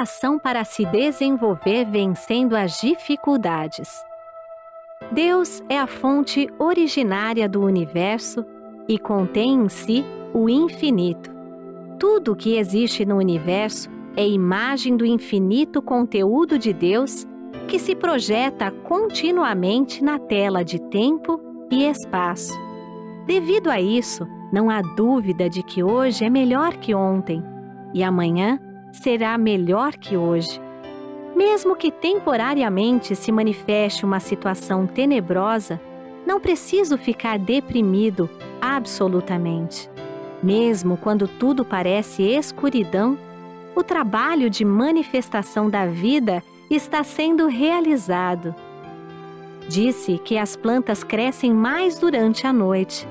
coração para se desenvolver vencendo as dificuldades. Deus é a fonte originária do universo e contém em si o infinito. Tudo o que existe no universo é imagem do infinito conteúdo de Deus que se projeta continuamente na tela de tempo e espaço. Devido a isso, não há dúvida de que hoje é melhor que ontem e amanhã será melhor que hoje. Mesmo que temporariamente se manifeste uma situação tenebrosa, não preciso ficar deprimido absolutamente. Mesmo quando tudo parece escuridão, o trabalho de manifestação da vida está sendo realizado. Disse que as plantas crescem mais durante a noite.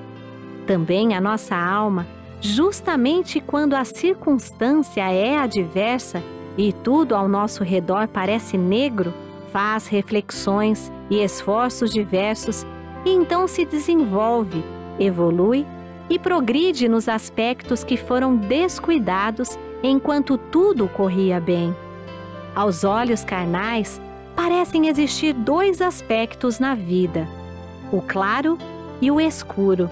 Também a nossa alma justamente quando a circunstância é adversa e tudo ao nosso redor parece negro, faz reflexões e esforços diversos e então se desenvolve, evolui e progride nos aspectos que foram descuidados enquanto tudo corria bem. Aos olhos carnais, parecem existir dois aspectos na vida: o claro e o escuro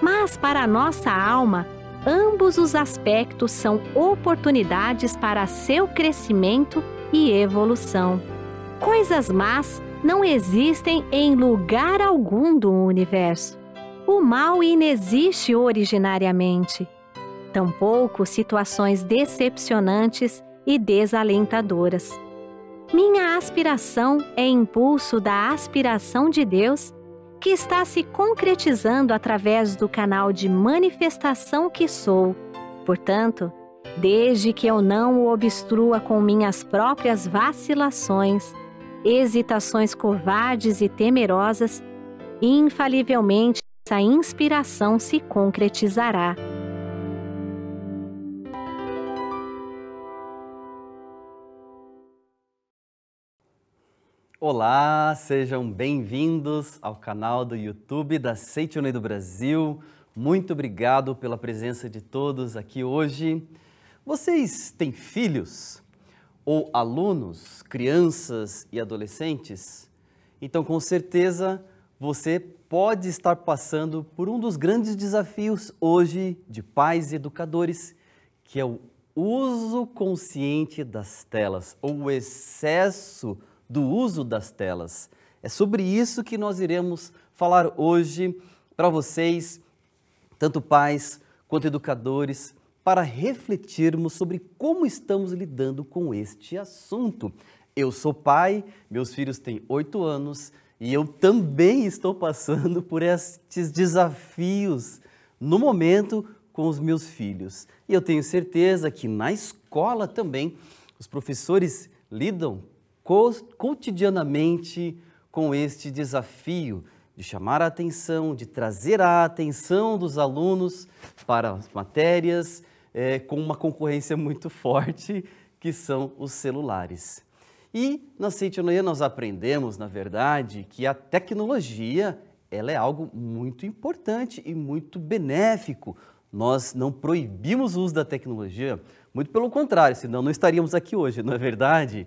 mas para a nossa alma, ambos os aspectos são oportunidades para seu crescimento e evolução. Coisas más não existem em lugar algum do universo. O mal inexiste originariamente. Tampouco situações decepcionantes e desalentadoras. Minha aspiração é impulso da aspiração de Deus que está se concretizando através do canal de manifestação que sou. Portanto, desde que eu não o obstrua com minhas próprias vacilações, hesitações covardes e temerosas, infalivelmente essa inspiração se concretizará. Olá, sejam bem-vindos ao canal do YouTube da Seite Unido Brasil. Muito obrigado pela presença de todos aqui hoje. Vocês têm filhos ou alunos, crianças e adolescentes? Então, com certeza, você pode estar passando por um dos grandes desafios hoje de pais e educadores, que é o uso consciente das telas ou o excesso do uso das telas. É sobre isso que nós iremos falar hoje para vocês, tanto pais quanto educadores, para refletirmos sobre como estamos lidando com este assunto. Eu sou pai, meus filhos têm oito anos e eu também estou passando por estes desafios no momento com os meus filhos. E eu tenho certeza que na escola também os professores lidam cotidianamente com este desafio de chamar a atenção, de trazer a atenção dos alunos para as matérias é, com uma concorrência muito forte, que são os celulares. E na Centenoia nós aprendemos, na verdade, que a tecnologia ela é algo muito importante e muito benéfico. Nós não proibimos o uso da tecnologia, muito pelo contrário, senão não estaríamos aqui hoje, não é verdade?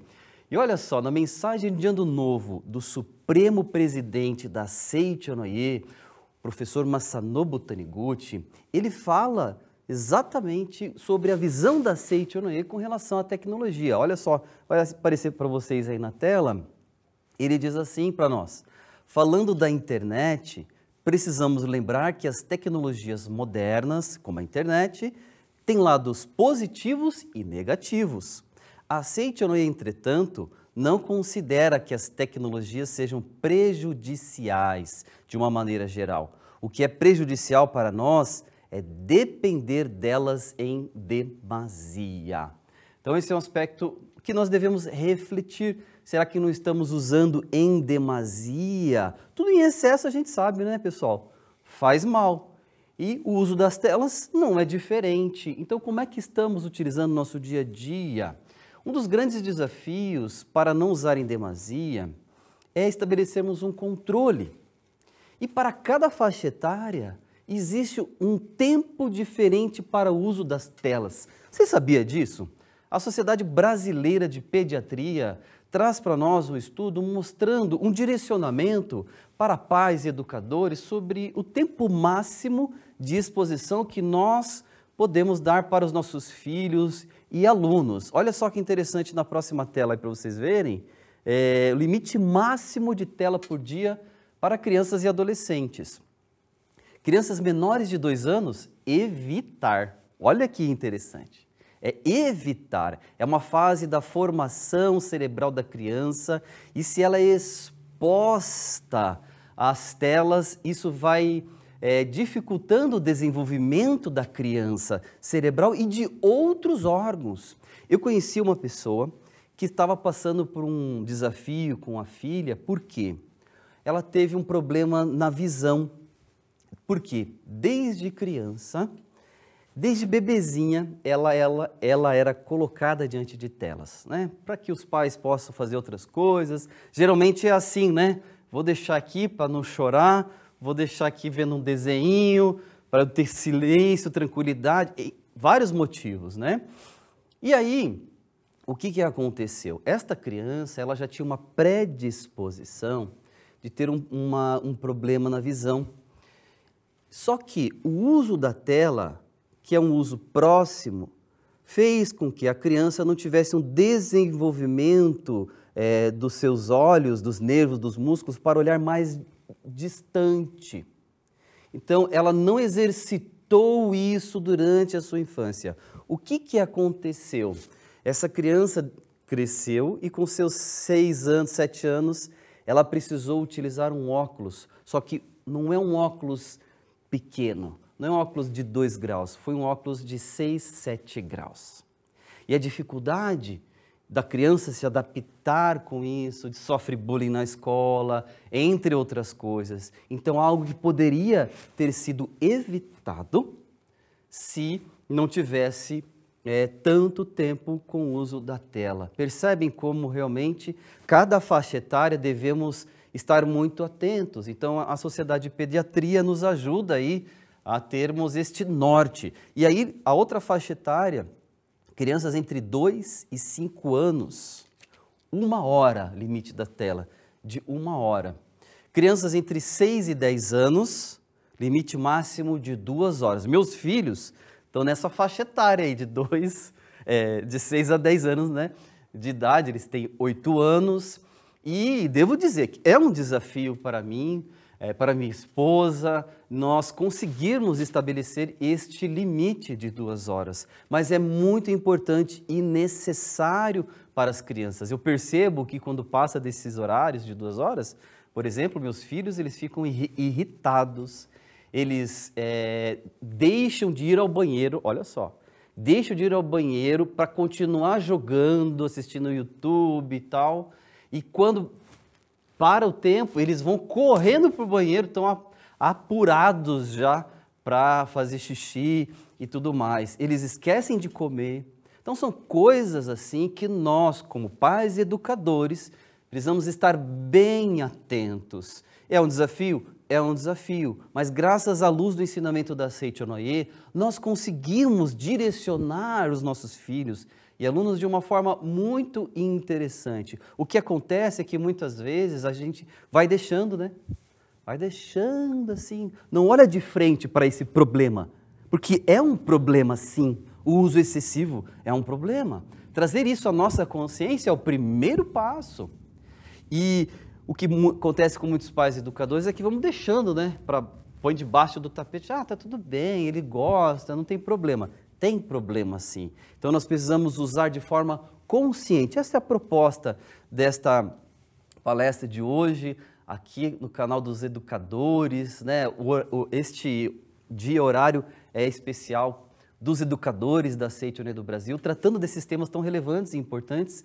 E olha só, na mensagem de Ano Novo do Supremo Presidente da Seiichi Onoye, professor Masanobu Taniguchi, ele fala exatamente sobre a visão da Seiichi Onoe com relação à tecnologia. Olha só, vai aparecer para vocês aí na tela. Ele diz assim para nós: falando da internet, precisamos lembrar que as tecnologias modernas, como a internet, têm lados positivos e negativos. A Seitonoi, entretanto, não considera que as tecnologias sejam prejudiciais de uma maneira geral. O que é prejudicial para nós é depender delas em demasia. Então, esse é um aspecto que nós devemos refletir. Será que não estamos usando em demasia? Tudo em excesso a gente sabe, né, pessoal? Faz mal. E o uso das telas não é diferente. Então, como é que estamos utilizando nosso dia a dia? Um dos grandes desafios para não usar em demasia é estabelecermos um controle. E para cada faixa etária, existe um tempo diferente para o uso das telas. Você sabia disso? A Sociedade Brasileira de Pediatria traz para nós um estudo mostrando um direcionamento para pais e educadores sobre o tempo máximo de exposição que nós podemos dar para os nossos filhos e alunos. Olha só que interessante na próxima tela para vocês verem. É, limite máximo de tela por dia para crianças e adolescentes. Crianças menores de 2 anos, evitar. Olha que interessante. É evitar. É uma fase da formação cerebral da criança e se ela é exposta às telas, isso vai é, dificultando o desenvolvimento da criança cerebral e de outros órgãos. Eu conheci uma pessoa que estava passando por um desafio com a filha, por quê? Ela teve um problema na visão. Por quê? Desde criança, desde bebezinha, ela, ela, ela era colocada diante de telas, né? Para que os pais possam fazer outras coisas. Geralmente é assim, né? Vou deixar aqui para não chorar, vou deixar aqui vendo um desenho para ter silêncio, tranquilidade, vários motivos, né? E aí, o que, que aconteceu? Esta criança ela já tinha uma predisposição de ter um, uma, um problema na visão. Só que o uso da tela, que é um uso próximo, fez com que a criança não tivesse um desenvolvimento é, dos seus olhos, dos nervos, dos músculos para olhar mais distante. Então, ela não exercitou isso durante a sua infância. O que, que aconteceu? Essa criança cresceu e, com seus seis anos, sete anos, ela precisou utilizar um óculos. Só que não é um óculos pequeno, não é um óculos de 2 graus, foi um óculos de 6, 7 graus. E a dificuldade da criança se adaptar com isso, de sofre bullying na escola, entre outras coisas. Então, algo que poderia ter sido evitado se não tivesse é, tanto tempo com o uso da tela. Percebem como realmente cada faixa etária devemos estar muito atentos. Então, a Sociedade de Pediatria nos ajuda aí a termos este norte. E aí, a outra faixa etária crianças entre 2 e 5 anos, uma hora, limite da tela, de uma hora. Crianças entre 6 e 10 anos, limite máximo de duas horas. Meus filhos estão nessa faixa etária aí, de 2, é, de 6 a 10 anos, né? De idade, eles têm 8 anos. E devo dizer que é um desafio para mim, é, para minha esposa, nós conseguirmos estabelecer este limite de duas horas. Mas é muito importante e necessário para as crianças. Eu percebo que quando passa desses horários de duas horas, por exemplo, meus filhos eles ficam irritados, eles é, deixam de ir ao banheiro, olha só, deixam de ir ao banheiro para continuar jogando, assistindo YouTube e tal. E quando para o tempo, eles vão correndo para o banheiro, estão apurados já para fazer xixi e tudo mais. Eles esquecem de comer. Então, são coisas assim que nós, como pais e educadores, precisamos estar bem atentos. É um desafio? É um desafio, mas graças à luz do ensinamento da Seichonoye, nós conseguimos direcionar os nossos filhos e alunos de uma forma muito interessante. O que acontece é que muitas vezes a gente vai deixando, né? Vai deixando assim, não olha de frente para esse problema, porque é um problema sim. O uso excessivo é um problema. Trazer isso à nossa consciência é o primeiro passo. E o que acontece com muitos pais educadores é que vamos deixando, né? Pra, põe debaixo do tapete, ah, tá tudo bem, ele gosta, não tem problema. Tem problema sim. Então nós precisamos usar de forma consciente. Essa é a proposta desta palestra de hoje, aqui no canal dos educadores, né? O, o, este dia horário é especial dos educadores da Seitonê do Brasil, tratando desses temas tão relevantes e importantes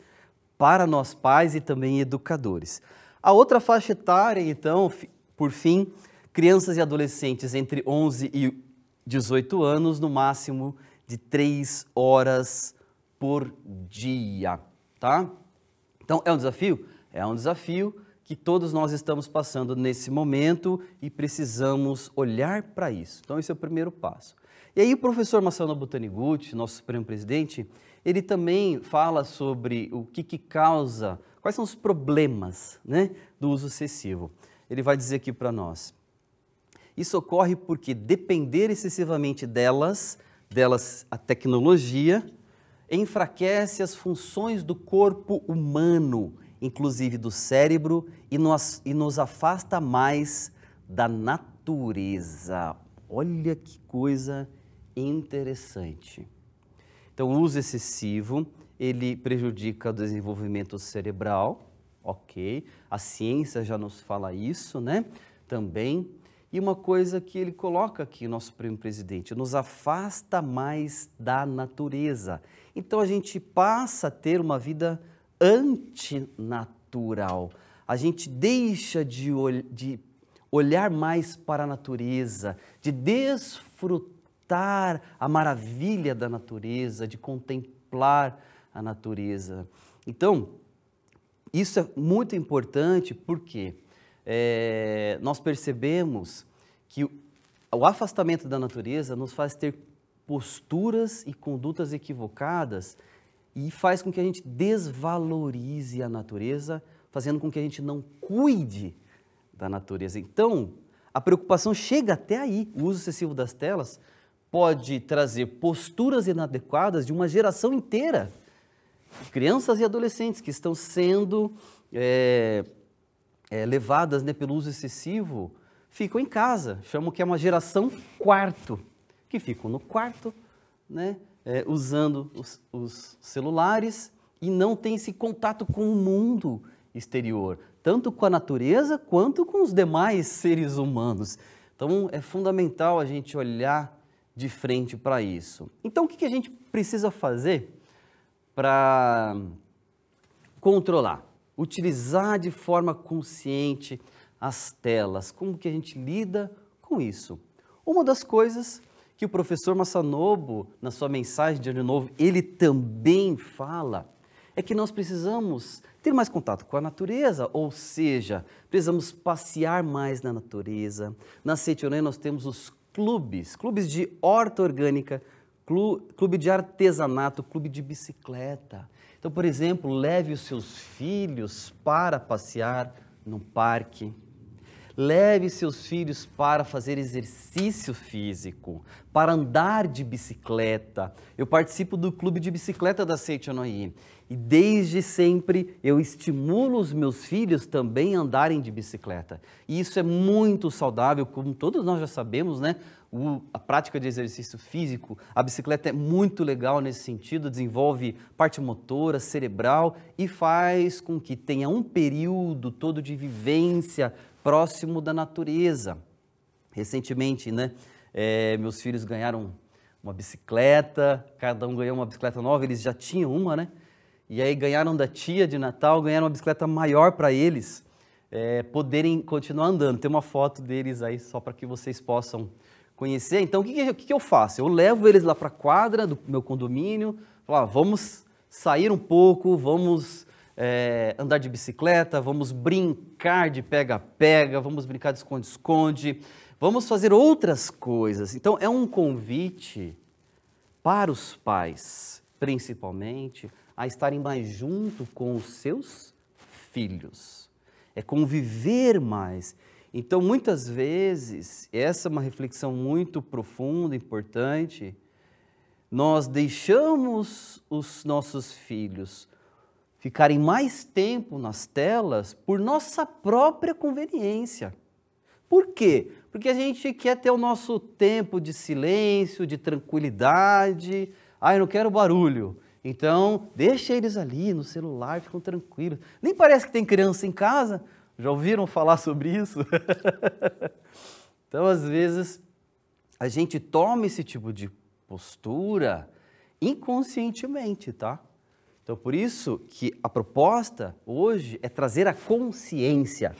para nós pais e também educadores. A outra faixa etária, então, por fim, crianças e adolescentes entre 11 e 18 anos, no máximo de três horas por dia, tá? Então, é um desafio? É um desafio que todos nós estamos passando nesse momento e precisamos olhar para isso. Então, esse é o primeiro passo. E aí, o professor Marcelo Butaniguchi, nosso supremo presidente, ele também fala sobre o que, que causa, quais são os problemas né, do uso excessivo. Ele vai dizer aqui para nós. Isso ocorre porque depender excessivamente delas delas a tecnologia, enfraquece as funções do corpo humano, inclusive do cérebro, e nos, e nos afasta mais da natureza. Olha que coisa interessante. Então, o uso excessivo, ele prejudica o desenvolvimento cerebral, ok? A ciência já nos fala isso, né? Também e uma coisa que ele coloca aqui, nosso primo presidente, nos afasta mais da natureza. Então a gente passa a ter uma vida antinatural. A gente deixa de, ol de olhar mais para a natureza, de desfrutar a maravilha da natureza, de contemplar a natureza. Então, isso é muito importante porque é, nós percebemos que o afastamento da natureza nos faz ter posturas e condutas equivocadas e faz com que a gente desvalorize a natureza, fazendo com que a gente não cuide da natureza. Então, a preocupação chega até aí. O uso excessivo das telas pode trazer posturas inadequadas de uma geração inteira, crianças e adolescentes que estão sendo é, é, levadas né, pelo uso excessivo ficam em casa. Chamam que é uma geração quarto, que ficam no quarto, né, é, usando os, os celulares e não tem esse contato com o mundo exterior, tanto com a natureza quanto com os demais seres humanos. Então é fundamental a gente olhar de frente para isso. Então o que, que a gente precisa fazer para controlar? utilizar de forma consciente as telas, como que a gente lida com isso. Uma das coisas que o professor Massanobo, na sua mensagem de Ano Novo, ele também fala, é que nós precisamos ter mais contato com a natureza, ou seja, precisamos passear mais na natureza. Na Setioné nós temos os clubes, clubes de horta orgânica, clube de artesanato, clube de bicicleta. Então, por exemplo, leve os seus filhos para passear no parque. Leve seus filhos para fazer exercício físico, para andar de bicicleta. Eu participo do clube de bicicleta da Seichonoyi e desde sempre eu estimulo os meus filhos também a andarem de bicicleta. E isso é muito saudável, como todos nós já sabemos, né? o, a prática de exercício físico, a bicicleta é muito legal nesse sentido, desenvolve parte motora, cerebral e faz com que tenha um período todo de vivência próximo da natureza. Recentemente, né, é, meus filhos ganharam uma bicicleta, cada um ganhou uma bicicleta nova, eles já tinham uma, né? E aí ganharam da tia de Natal, ganharam uma bicicleta maior para eles é, poderem continuar andando. Tem uma foto deles aí só para que vocês possam conhecer. Então, o que, que, eu faço? Eu levo eles lá para a quadra do meu condomínio, falo, ah, vamos sair um pouco, vamos é, andar de bicicleta, vamos brincar de pega-pega, vamos brincar de esconde-esconde, vamos fazer outras coisas. Então, é um convite para os pais, principalmente, a estarem mais junto com os seus filhos. É conviver mais então, muitas vezes, essa é uma reflexão muito profunda, importante. Nós deixamos os nossos filhos ficarem mais tempo nas telas por nossa própria conveniência. Por quê? Porque a gente quer ter o nosso tempo de silêncio, de tranquilidade. Ah, eu não quero barulho. Então, deixa eles ali no celular, ficam tranquilos. Nem parece que tem criança em casa, já ouviram falar sobre isso? então, às vezes, a gente toma esse tipo de postura inconscientemente, tá? Então, por isso que a proposta hoje é trazer a consciência.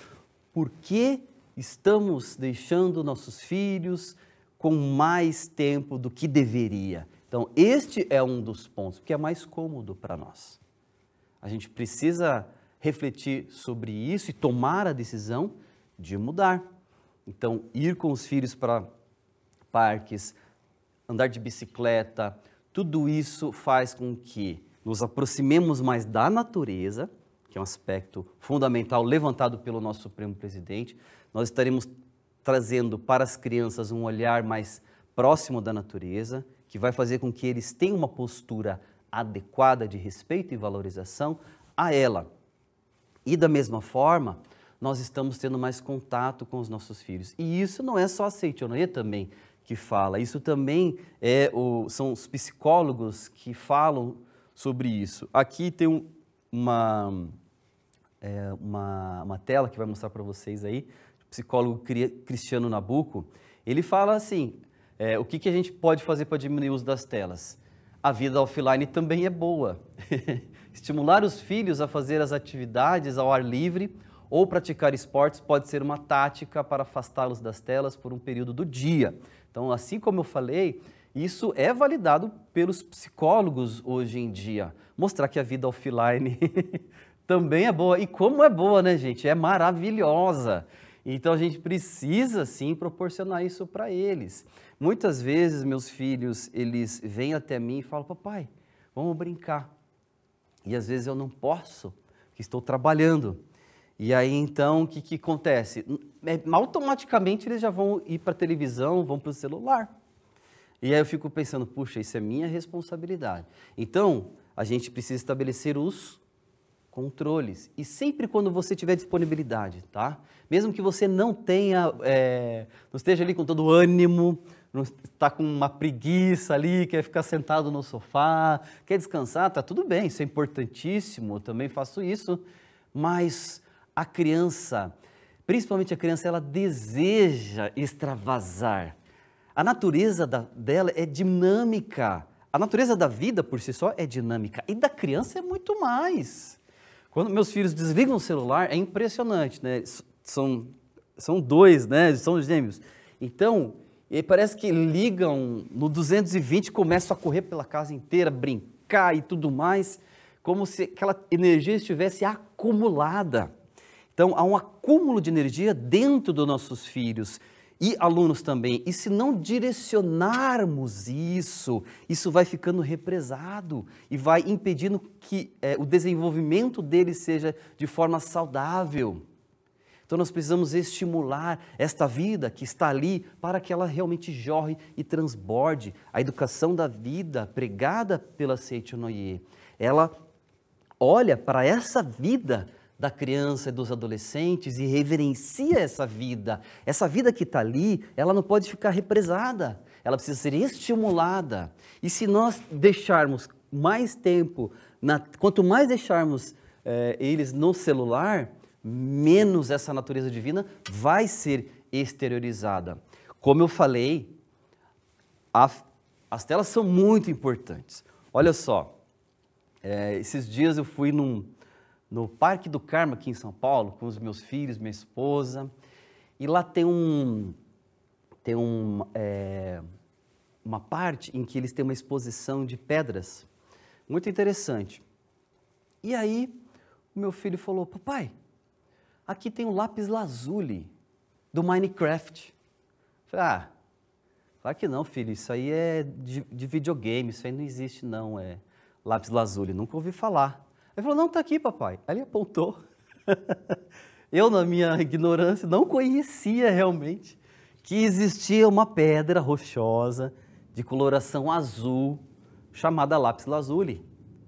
Por que estamos deixando nossos filhos com mais tempo do que deveria? Então, este é um dos pontos, porque é mais cômodo para nós. A gente precisa refletir sobre isso e tomar a decisão de mudar. Então, ir com os filhos para parques, andar de bicicleta, tudo isso faz com que nos aproximemos mais da natureza, que é um aspecto fundamental levantado pelo nosso Supremo Presidente. Nós estaremos trazendo para as crianças um olhar mais próximo da natureza, que vai fazer com que eles tenham uma postura adequada de respeito e valorização a ela. E da mesma forma, nós estamos tendo mais contato com os nossos filhos. E isso não é só a Seitonê também que fala, isso também é o, são os psicólogos que falam sobre isso. Aqui tem um, uma, é, uma, uma, tela que vai mostrar para vocês aí, o psicólogo Cristiano Nabuco, ele fala assim, é, o que, que a gente pode fazer para diminuir o uso das telas? A vida offline também é boa. Estimular os filhos a fazer as atividades ao ar livre ou praticar esportes pode ser uma tática para afastá-los das telas por um período do dia. Então, assim como eu falei, isso é validado pelos psicólogos hoje em dia. Mostrar que a vida offline também é boa. E como é boa, né, gente? É maravilhosa. Então a gente precisa sim proporcionar isso para eles. Muitas vezes meus filhos, eles vêm até mim e falam: "Papai, vamos brincar". E às vezes eu não posso, que estou trabalhando. E aí então o que, que acontece? É, automaticamente eles já vão ir para a televisão, vão para o celular. E aí eu fico pensando, puxa, isso é minha responsabilidade. Então a gente precisa estabelecer os controles. E sempre quando você tiver disponibilidade, tá? Mesmo que você não tenha, é, não esteja ali com todo o ânimo, não está com uma preguiça ali, quer ficar sentado no sofá, quer descansar, tá tudo bem, isso é importantíssimo, também faço isso, mas a criança, principalmente a criança, ela deseja extravasar. A natureza da, dela é dinâmica. A natureza da vida por si só é dinâmica e da criança é muito mais. Quando meus filhos desligam o celular, é impressionante, né? São, são dois, né? São gêmeos. Então, e aí parece que ligam no 220 e começam a correr pela casa inteira, brincar e tudo mais, como se aquela energia estivesse acumulada. Então há um acúmulo de energia dentro dos nossos filhos e alunos também. E se não direcionarmos isso, isso vai ficando represado e vai impedindo que é, o desenvolvimento deles seja de forma saudável. Então nós precisamos estimular esta vida que está ali para que ela realmente jorre e transborde. A educação da vida pregada pela Seichonoye, ela olha para essa vida da criança e dos adolescentes e reverencia essa vida. Essa vida que está ali, ela não pode ficar represada, ela precisa ser estimulada. E se nós deixarmos mais tempo, na, quanto mais deixarmos eh, eles no celular, menos essa natureza divina vai ser exteriorizada. Como eu falei, a, as telas são muito importantes. Olha só, é, esses dias eu fui num, no Parque do Carmo aqui em São Paulo com os meus filhos, minha esposa, e lá tem um tem um, é, uma parte em que eles têm uma exposição de pedras muito interessante. E aí o meu filho falou, papai, aqui tem o lápis lazuli do Minecraft. Falei, ah, claro que não, filho, isso aí é de, de videogame, isso aí não existe não, é lápis lazuli, nunca ouvi falar. Ele falou, não, tá aqui, papai. Aí ele apontou. Eu, na minha ignorância, não conhecia realmente que existia uma pedra rochosa de coloração azul chamada lápis lazuli.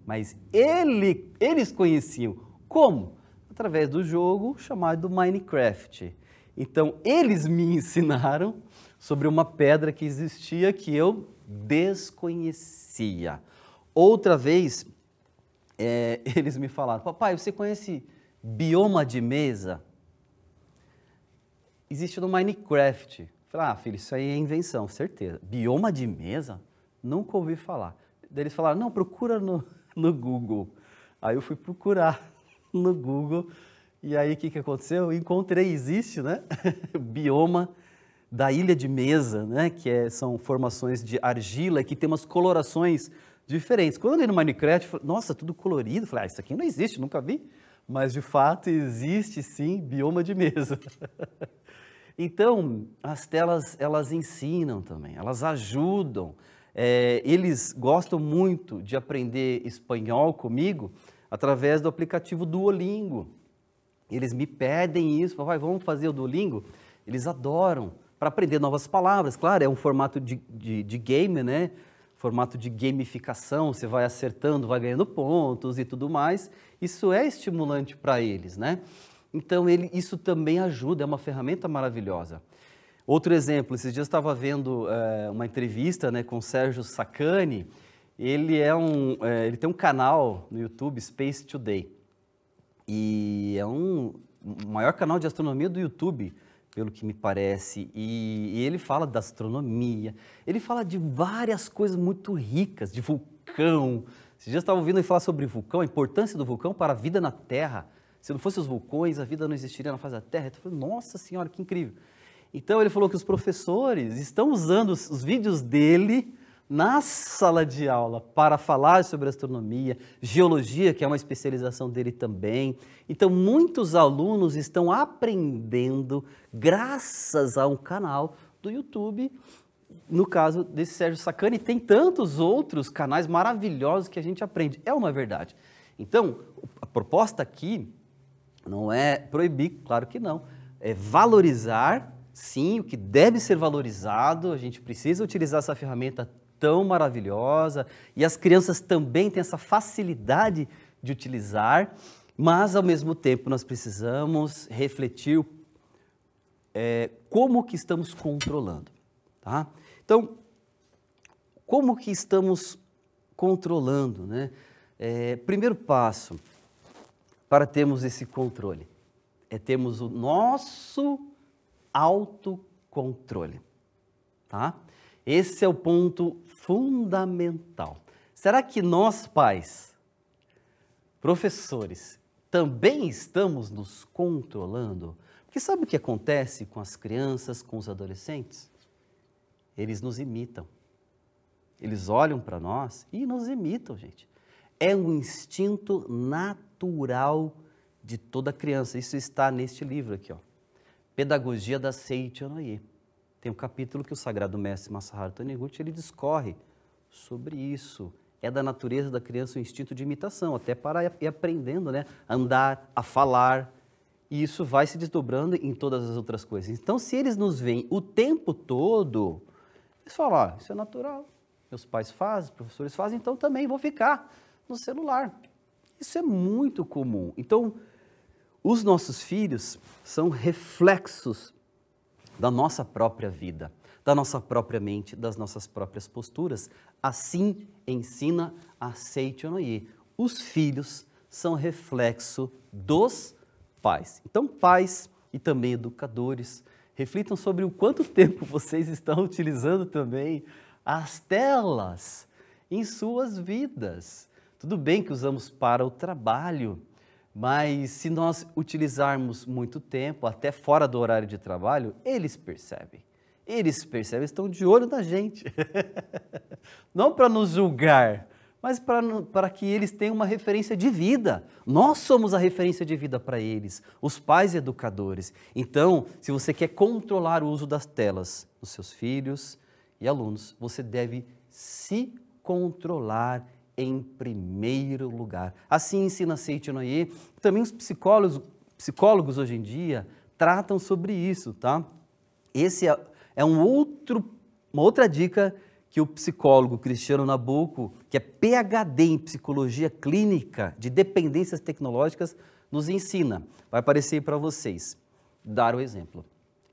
Mas ele, eles conheciam. Como? através do jogo chamado Minecraft. Então, eles me ensinaram sobre uma pedra que existia que eu desconhecia. Outra vez, é, eles me falaram: Papai, você conhece bioma de mesa? Existe no Minecraft. Eu falei: Ah, filho, isso aí é invenção, certeza. Bioma de mesa? Nunca ouvi falar. Daí eles falaram: Não, procura no, no Google. Aí eu fui procurar. no Google. E aí o que, que aconteceu? Encontrei, existe, né? bioma da Ilha de Mesa, né? Que é, são formações de argila que tem umas colorações diferentes. Quando eu andei no Minecraft, falei, nossa, tudo colorido. Falei, ah, isso aqui não existe, nunca vi. Mas de fato existe sim bioma de mesa. então, as telas elas ensinam também, elas ajudam. É, eles gostam muito de aprender espanhol comigo, através do aplicativo Duolingo. Eles me pedem isso, vai, vamos fazer o Duolingo? Eles adoram, para aprender novas palavras. Claro, é um formato de, de, de game, né? Formato de gamificação, você vai acertando, vai ganhando pontos e tudo mais. Isso é estimulante para eles, né? Então, ele, isso também ajuda, é uma ferramenta maravilhosa. Outro exemplo, esses dias eu estava vendo é, uma entrevista né, com o Sérgio Sacani, ele é um, é, ele tem um canal no YouTube Space Today e é um o maior canal de astronomia do YouTube, pelo que me parece. E, e, ele fala da astronomia, ele fala de várias coisas muito ricas, de vulcão. Você já estava ouvindo ele falar sobre vulcão, a importância do vulcão para a vida na Terra. Se não fossem os vulcões, a vida não existiria na face da Terra. Então eu falei, nossa senhora, que incrível. Então ele falou que os professores estão usando os, os vídeos dele na sala de aula para falar sobre astronomia, geologia, que é uma especialização dele também. Então, muitos alunos estão aprendendo graças a um canal do YouTube, no caso desse Sérgio Sacani. Tem tantos outros canais maravilhosos que a gente aprende. É uma verdade. Então, a proposta aqui não é proibir, claro que não. É valorizar, sim, o que deve ser valorizado. A gente precisa utilizar essa ferramenta tão maravilhosa e as crianças também têm essa facilidade de utilizar, mas ao mesmo tempo nós precisamos refletir é, como que estamos controlando, tá? Então, como que estamos controlando, né? É, primeiro passo para termos esse controle é termos o nosso autocontrole, tá? Esse é o ponto fundamental. Será que nós, pais, professores, também estamos nos controlando? Porque sabe o que acontece com as crianças, com os adolescentes? Eles nos imitam. Eles olham para nós e nos imitam, gente. É um instinto natural de toda criança. Isso está neste livro aqui, ó. Pedagogia da Seiichi Onoye. Tem um capítulo que o sagrado mestre Masaharu Taniguchi ele discorre sobre isso. É da natureza da criança o instinto de imitação, até para ir aprendendo, né, a andar, a falar. E isso vai se desdobrando em todas as outras coisas. Então, se eles nos veem o tempo todo, eles falam: ah, isso é natural. Meus pais fazem, professores fazem, então também vou ficar no celular. Isso é muito comum. Então, os nossos filhos são reflexos da nossa própria vida, da nossa própria mente, das nossas próprias posturas. Assim ensina Aceitionoi. Os filhos são reflexo dos pais. Então, pais e também educadores, reflitam sobre o quanto tempo vocês estão utilizando também as telas em suas vidas. Tudo bem que usamos para o trabalho, mas se nós utilizarmos muito tempo, até fora do horário de trabalho, eles percebem. Eles percebem, estão de olho na gente. Não para nos julgar, mas para que eles tenham uma referência de vida. Nós somos a referência de vida para eles, os pais educadores. Então, se você quer controlar o uso das telas nos seus filhos e alunos, você deve se controlar em primeiro lugar. Assim ensina Noie. Também os psicólogos, psicólogos hoje em dia tratam sobre isso, tá? Esse é, é um outro, uma outra dica que o psicólogo Cristiano Nabuco, que é PhD em psicologia clínica de dependências tecnológicas, nos ensina. Vai aparecer para vocês. Dar o exemplo.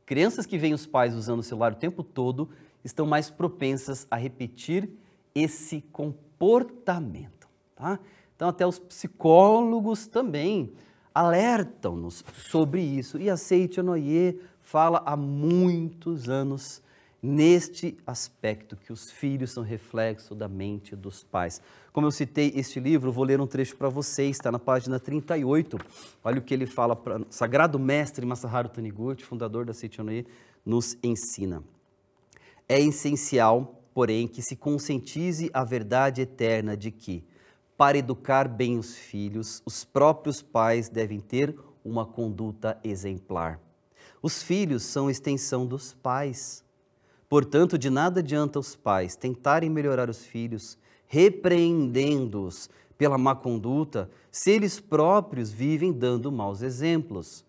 Crianças que veem os pais usando o celular o tempo todo estão mais propensas a repetir esse comportamento comportamento. Tá? Então, até os psicólogos também alertam-nos sobre isso. E a Seiichi fala há muitos anos neste aspecto, que os filhos são reflexo da mente dos pais. Como eu citei este livro, vou ler um trecho para vocês, está na página 38. Olha o que ele fala, para Sagrado Mestre Masaharu Taniguchi, fundador da Seiichi nos ensina. É essencial porém, que se conscientize a verdade eterna de que, para educar bem os filhos, os próprios pais devem ter uma conduta exemplar. Os filhos são extensão dos pais. Portanto, de nada adianta os pais tentarem melhorar os filhos, repreendendo-os pela má conduta, se eles próprios vivem dando maus exemplos.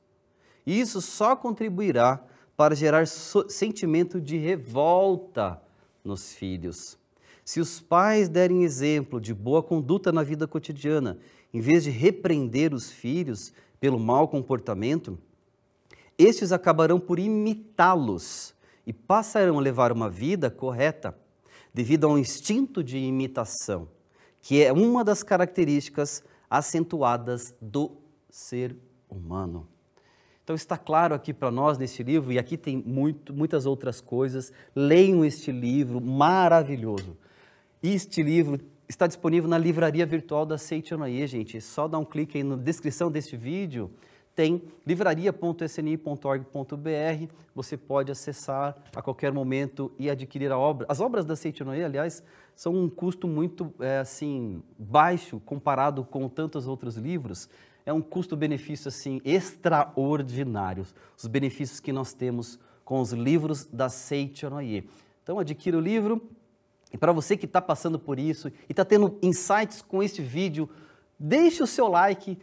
Isso só contribuirá para gerar sentimento de revolta nos filhos. Se os pais derem exemplo de boa conduta na vida cotidiana, em vez de repreender os filhos pelo mau comportamento, estes acabarão por imitá-los e passarão a levar uma vida correta, devido ao instinto de imitação, que é uma das características acentuadas do ser humano. Então está claro aqui para nós neste livro, e aqui tem muito, muitas outras coisas. Leiam este livro maravilhoso. Este livro está disponível na livraria virtual da Seichonoye, gente. Só dá um clique aí na descrição deste vídeo. Tem livraria.sni.org.br. Você pode acessar a qualquer momento e adquirir a obra. As obras da Seichonoye, aliás, são um custo muito é, assim baixo comparado com tantos outros livros é um custo-benefício assim extraordinário. Os benefícios que nós temos com os livros da Seiichoroye. Então adquira o livro e para você que está passando por isso e está tendo insights com este vídeo, deixe o seu like,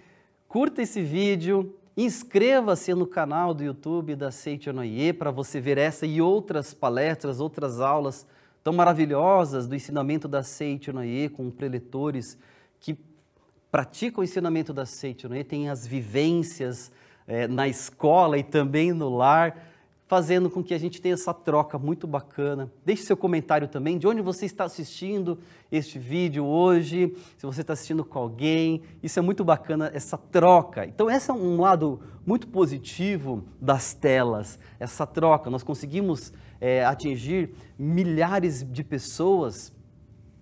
curta esse vídeo, inscreva-se no canal do YouTube da Seiichoroye para você ver essa e outras palestras, outras aulas tão maravilhosas do ensinamento da Seiichoroye com preletores pratica o ensinamento da seita, né? tem as vivências é, na escola e também no lar, fazendo com que a gente tenha essa troca muito bacana. Deixe seu comentário também de onde você está assistindo este vídeo hoje, se você está assistindo com alguém. Isso é muito bacana, essa troca. Então, esse é um lado muito positivo das telas, essa troca. Nós conseguimos é, atingir milhares de pessoas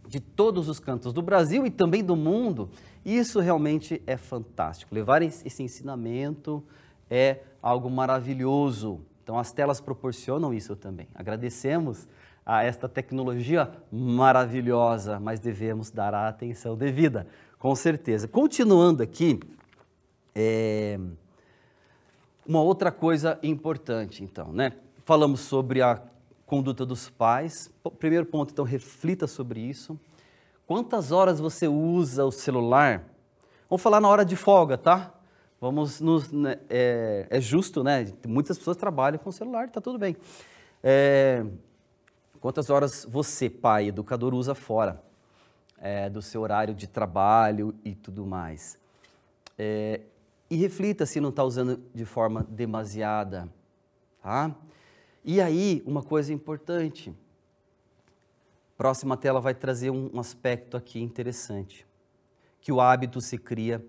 de todos os cantos do Brasil e também do mundo. Isso realmente é fantástico. Levar esse ensinamento é algo maravilhoso. Então, as telas proporcionam isso também. Agradecemos a esta tecnologia maravilhosa, mas devemos dar a atenção devida, com certeza. Continuando aqui, é... uma outra coisa importante, então, né? Falamos sobre a conduta dos pais. Primeiro ponto, então, reflita sobre isso. Quantas horas você usa o celular? Vamos falar na hora de folga, tá? Vamos nos, né, é, é, justo, né? Muitas pessoas trabalham com o celular, tá tudo bem. É, quantas horas você, pai, educador, usa fora é, do seu horário de trabalho e tudo mais? É, e reflita se não está usando de forma demasiada, tá? E aí, uma coisa importante Próxima tela vai trazer um, aspecto aqui interessante, que o hábito se cria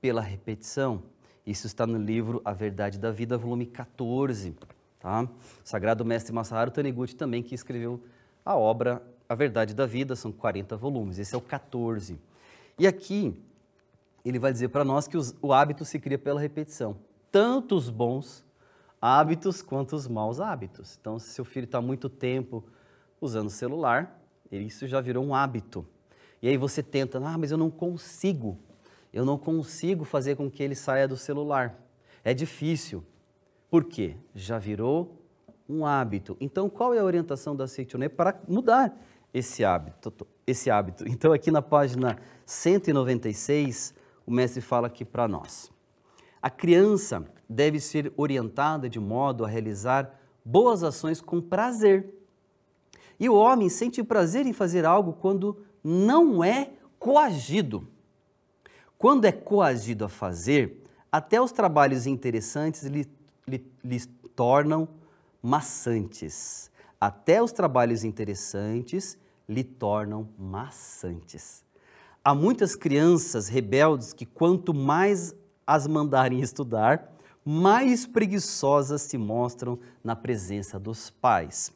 pela repetição. Isso está no livro A Verdade da Vida, volume 14. Tá? O sagrado mestre Masaharu Taniguchi também, que escreveu a obra A Verdade da Vida, são 40 volumes, esse é o 14. E aqui ele vai dizer para nós que os, o hábito se cria pela repetição, tanto os bons hábitos quanto os maus hábitos. Então, se seu filho está muito tempo usando celular, isso já virou um hábito. E aí você tenta, ah, mas eu não consigo. Eu não consigo fazer com que ele saia do celular. É difícil. Por quê? Já virou um hábito. Então, qual é a orientação da Seitione para mudar esse hábito, esse hábito? Então, aqui na página 196, o mestre fala aqui para nós. A criança deve ser orientada de modo a realizar boas ações com prazer e o homem sente prazer em fazer algo quando não é coagido. Quando é coagido a fazer, até os trabalhos interessantes lhe, lhe, lhe tornam maçantes. Até os trabalhos interessantes lhe tornam maçantes. Há muitas crianças rebeldes que, quanto mais as mandarem estudar, mais preguiçosas se mostram na presença dos pais.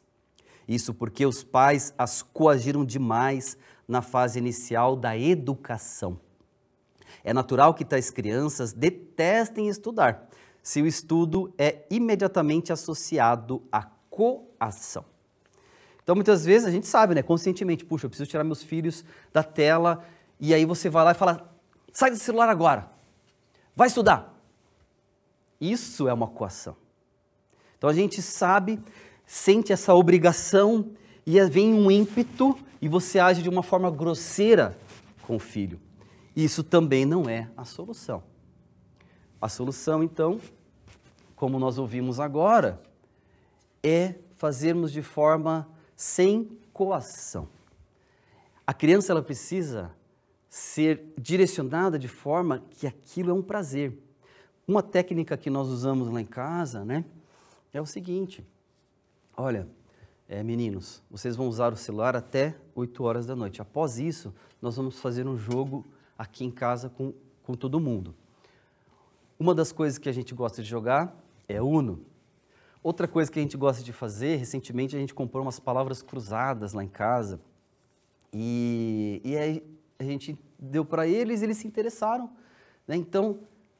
Isso porque os pais as coagiram demais na fase inicial da educação. É natural que tais crianças detestem estudar, se o estudo é imediatamente associado à coação. Então, muitas vezes a gente sabe, né, conscientemente, puxa, eu preciso tirar meus filhos da tela, e aí você vai lá e fala: sai do celular agora, vai estudar. Isso é uma coação. Então a gente sabe sente essa obrigação e é- vem um ímpeto e você age de uma forma grosseira com o filho. Isso também não é a solução. A solução, então, como nós ouvimos agora, é fazermos de forma sem coação. A criança ela precisa ser direcionada de forma que aquilo é um prazer. Uma técnica que nós usamos lá em casa, né, é o seguinte: olha, é, meninos, vocês vão usar o celular até 8 horas da noite. Após isso, nós vamos fazer um jogo aqui em casa com, com todo mundo. Uma das coisas que a gente gosta de jogar é Uno. Outra coisa que a gente gosta de fazer, recentemente a gente comprou umas palavras cruzadas lá em casa. E, e aí a gente deu para eles, e eles se interessaram. Né? Então,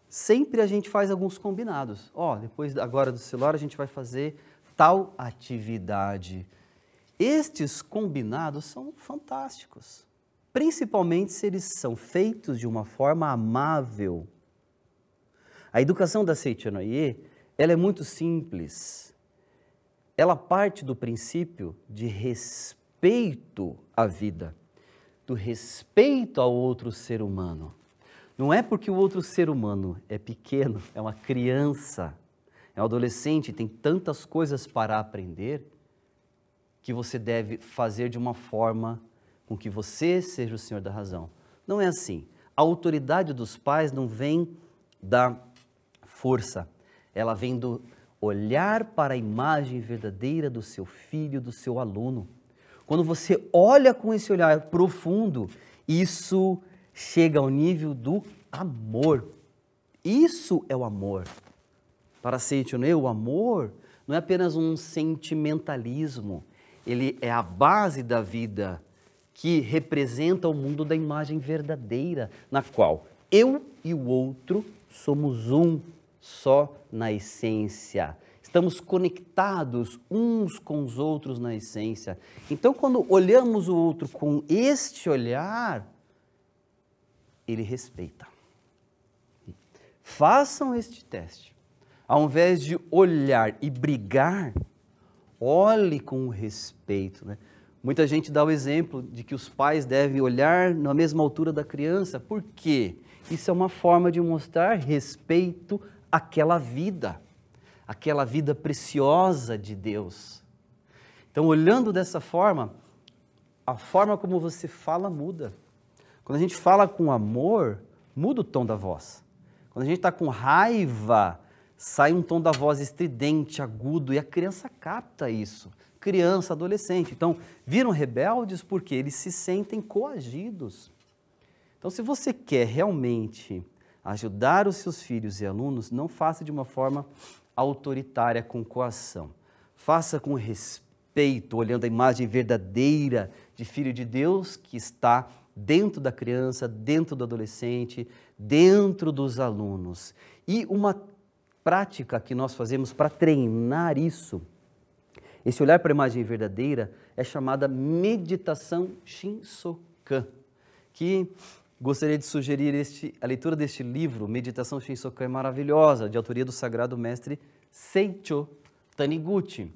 sempre a gente faz alguns combinados. Ó, oh, depois agora do celular a gente vai fazer tal atividade. Estes combinados são fantásticos, principalmente se eles são feitos de uma forma amável. A educação da Seichanoye, ela é muito simples. Ela parte do princípio de respeito à vida, do respeito ao outro ser humano. Não é porque o outro ser humano é pequeno, é uma criança, é um adolescente, tem tantas coisas para aprender que você deve fazer de uma forma com que você seja o senhor da razão. Não é assim. A autoridade dos pais não vem da força, ela vem do olhar para a imagem verdadeira do seu filho, do seu aluno. Quando você olha com esse olhar profundo, isso chega ao nível do amor. Isso é o amor. Para eu o amor não é apenas um sentimentalismo, ele é a base da vida que representa o mundo da imagem verdadeira, na qual eu e o outro somos um só na essência. Estamos conectados uns com os outros na essência. Então, quando olhamos o outro com este olhar, ele respeita. Façam este teste ao invés de olhar e brigar, olhe com respeito. Né? Muita gente dá o exemplo de que os pais devem olhar na mesma altura da criança. Por quê? Isso é uma forma de mostrar respeito àquela vida, àquela vida preciosa de Deus. Então, olhando dessa forma, a forma como você fala muda. Quando a gente fala com amor, muda o tom da voz. Quando a gente está com raiva, sai um tom da voz estridente, agudo, e a criança capta isso. Criança, adolescente. Então, viram rebeldes porque eles se sentem coagidos. Então, se você quer realmente ajudar os seus filhos e alunos, não faça de uma forma autoritária com coação. Faça com respeito, olhando a imagem verdadeira de filho de Deus que está dentro da criança, dentro do adolescente, dentro dos alunos. E uma prática que nós fazemos para treinar isso, esse olhar para a imagem verdadeira, é chamada meditação Shinsokan, que gostaria de sugerir este, a leitura deste livro, Meditação Shinsokan é maravilhosa, de autoria do sagrado mestre Seicho Taniguchi.